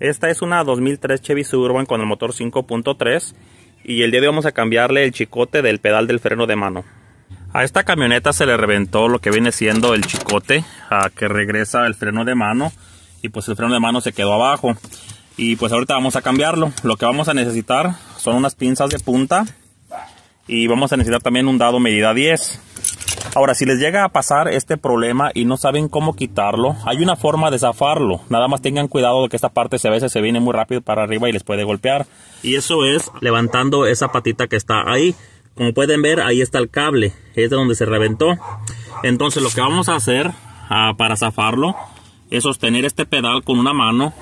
Esta es una 2003 Chevy Suburban con el motor 5.3 y el día de hoy vamos a cambiarle el chicote del pedal del freno de mano. A esta camioneta se le reventó lo que viene siendo el chicote a que regresa el freno de mano y pues el freno de mano se quedó abajo. Y pues ahorita vamos a cambiarlo. Lo que vamos a necesitar son unas pinzas de punta y vamos a necesitar también un dado medida 10. Ahora, si les llega a pasar este problema y no saben cómo quitarlo, hay una forma de zafarlo. Nada más tengan cuidado de que esta parte a veces se viene muy rápido para arriba y les puede golpear. Y eso es levantando esa patita que está ahí. Como pueden ver, ahí está el cable. Es de donde se reventó. Entonces, lo que vamos a hacer ah, para zafarlo es sostener este pedal con una mano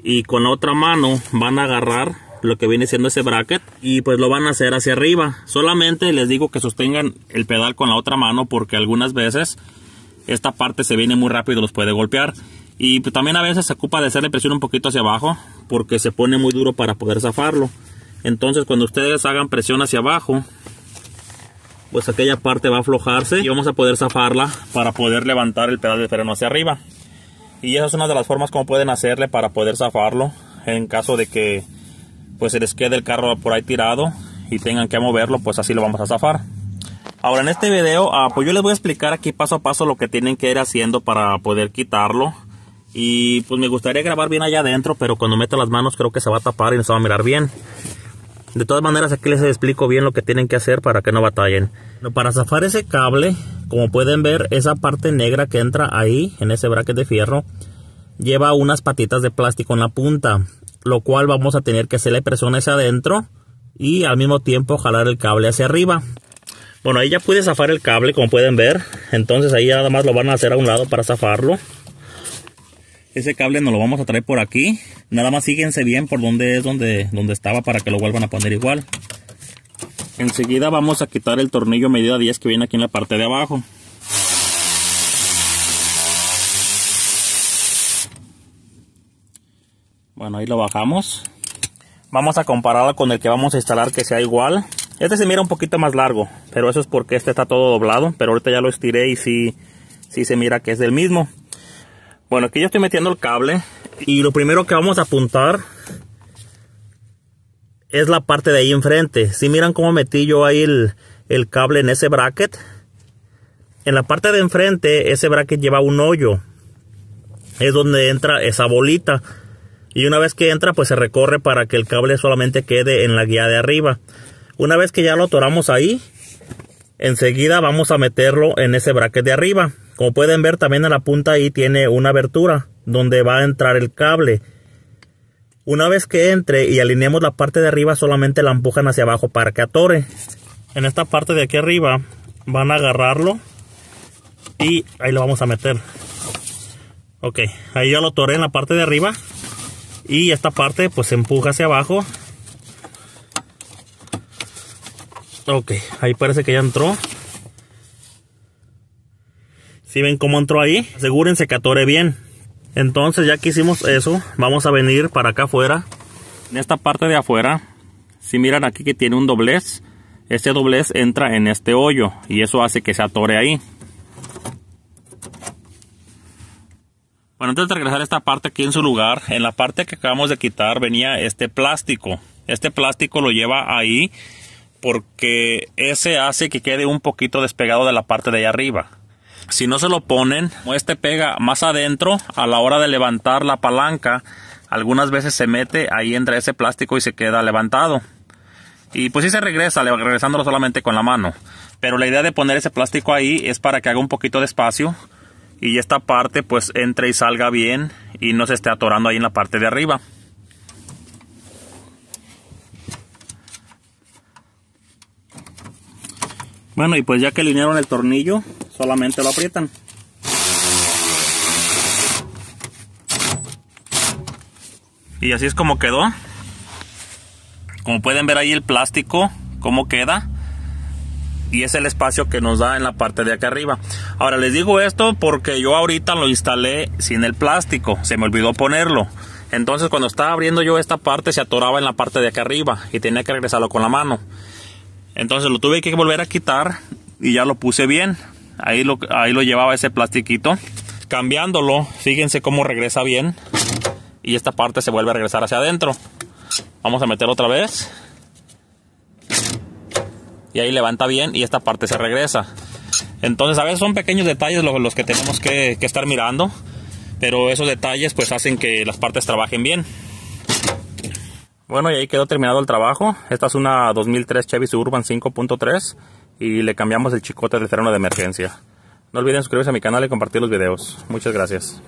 y con la otra mano van a agarrar lo que viene siendo ese bracket y pues lo van a hacer hacia arriba. Solamente les digo que sostengan el pedal con la otra mano porque algunas veces esta parte se viene muy rápido, los puede golpear. Y pues, también a veces se ocupa de hacerle presión un poquito hacia abajo porque se pone muy duro para poder zafarlo. Entonces cuando ustedes hagan presión hacia abajo, pues aquella parte va a aflojarse y vamos a poder zafarla para poder levantar el pedal de freno hacia arriba. Y esa es una de las formas como pueden hacerle para poder zafarlo en caso de que pues se les quede el carro por ahí tirado y tengan que moverlo, pues así lo vamos a zafar. Ahora en este video, ah, pues yo les voy a explicar aquí paso a paso lo que tienen que ir haciendo para poder quitarlo. Y pues me gustaría grabar bien allá adentro, pero cuando meto las manos creo que se va a tapar y no se va a mirar bien. De todas maneras aquí les explico bien lo que tienen que hacer para que no batallen. Para zafar ese cable, como pueden ver, esa parte negra que entra ahí, en ese bracket de fierro, lleva unas patitas de plástico en la punta lo cual vamos a tener que hacerle hacia adentro y al mismo tiempo jalar el cable hacia arriba. Bueno, ahí ya pude zafar el cable, como pueden ver. Entonces ahí nada más lo van a hacer a un lado para zafarlo. Ese cable nos lo vamos a traer por aquí. Nada más síguense bien por donde es donde, donde estaba para que lo vuelvan a poner igual. Enseguida vamos a quitar el tornillo medida 10 que viene aquí en la parte de abajo. bueno ahí lo bajamos vamos a compararla con el que vamos a instalar que sea igual este se mira un poquito más largo pero eso es porque este está todo doblado pero ahorita ya lo estiré y si si se mira que es del mismo bueno aquí yo estoy metiendo el cable y lo primero que vamos a apuntar es la parte de ahí enfrente si miran cómo metí yo ahí el, el cable en ese bracket en la parte de enfrente ese bracket lleva un hoyo es donde entra esa bolita y una vez que entra pues se recorre para que el cable solamente quede en la guía de arriba. Una vez que ya lo atoramos ahí, enseguida vamos a meterlo en ese bracket de arriba. Como pueden ver también en la punta ahí tiene una abertura donde va a entrar el cable. Una vez que entre y alineemos la parte de arriba solamente la empujan hacia abajo para que atore. En esta parte de aquí arriba van a agarrarlo y ahí lo vamos a meter. Ok, ahí ya lo atoré en la parte de arriba y esta parte pues se empuja hacia abajo ok ahí parece que ya entró si ven cómo entró ahí asegúrense que atore bien entonces ya que hicimos eso vamos a venir para acá afuera en esta parte de afuera si miran aquí que tiene un doblez este doblez entra en este hoyo y eso hace que se atore ahí Bueno, antes de regresar esta parte aquí en su lugar, en la parte que acabamos de quitar venía este plástico. Este plástico lo lleva ahí porque ese hace que quede un poquito despegado de la parte de ahí arriba. Si no se lo ponen, este pega más adentro a la hora de levantar la palanca. Algunas veces se mete ahí entre ese plástico y se queda levantado. Y pues si se regresa, regresándolo solamente con la mano. Pero la idea de poner ese plástico ahí es para que haga un poquito de espacio y esta parte pues entre y salga bien y no se esté atorando ahí en la parte de arriba. Bueno, y pues ya que alinearon el tornillo, solamente lo aprietan. Y así es como quedó. Como pueden ver ahí el plástico, Como queda y es el espacio que nos da en la parte de acá arriba. Ahora les digo esto porque yo ahorita lo instalé sin el plástico, se me olvidó ponerlo. Entonces cuando estaba abriendo yo esta parte se atoraba en la parte de acá arriba y tenía que regresarlo con la mano. Entonces lo tuve que volver a quitar y ya lo puse bien. Ahí lo, ahí lo llevaba ese plastiquito. Cambiándolo, fíjense cómo regresa bien. Y esta parte se vuelve a regresar hacia adentro. Vamos a meter otra vez y ahí levanta bien y esta parte se regresa. Entonces a veces son pequeños detalles los, que tenemos que, estar mirando, pero esos detalles pues hacen que las partes trabajen bien. Bueno, y ahí quedó terminado el trabajo. Esta es una 2003 Chevy Suburban 5.3 y le cambiamos el chicote de freno de emergencia. No olviden suscribirse a mi canal y compartir los videos. Muchas gracias.